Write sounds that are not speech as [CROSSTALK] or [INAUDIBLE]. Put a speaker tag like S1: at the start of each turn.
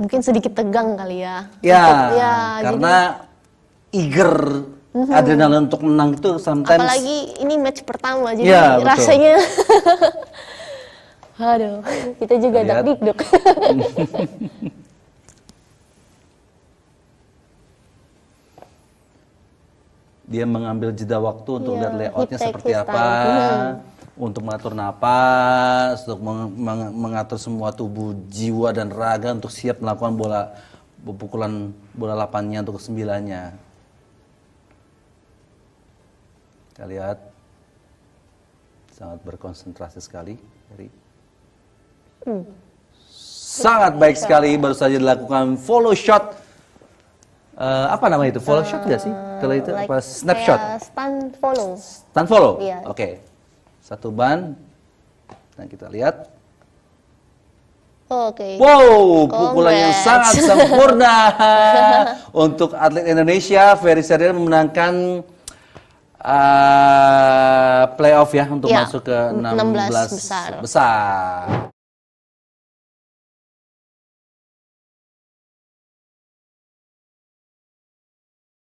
S1: mungkin sedikit tegang kali ya. Ya, untuk, ya karena jadi, eager mm-hmm. adrenalin untuk menang itu sometimes. Apalagi ini match pertama jadi ya, rasanya. [LAUGHS] Aduh, kita juga dak dikduk. [LAUGHS] Dia mengambil jeda waktu untuk iya, lihat layoutnya seperti apa. mm-hmm untuk mengatur napas, untuk meng meng mengatur semua tubuh, jiwa dan raga untuk siap melakukan bola pukulan bola lapannya untuk sembilannya. Kita lihat sangat berkonsentrasi sekali, Dari. Hmm. Sangat baik sekali baru saja dilakukan follow shot. Uh, apa nama itu? Follow uh, shot gak sih? Kalau itu eh, like, apa? Snapshot. Eh, Stand follow. Stand follow. Yeah. Oke. Okay satu ban dan nah, kita lihat Oke. Okay. Wow, pukulan yang sangat [LAUGHS] sempurna untuk atlet Indonesia. Ferry Serial memenangkan uh, playoff ya untuk ya, masuk ke 16, 16 besar. besar.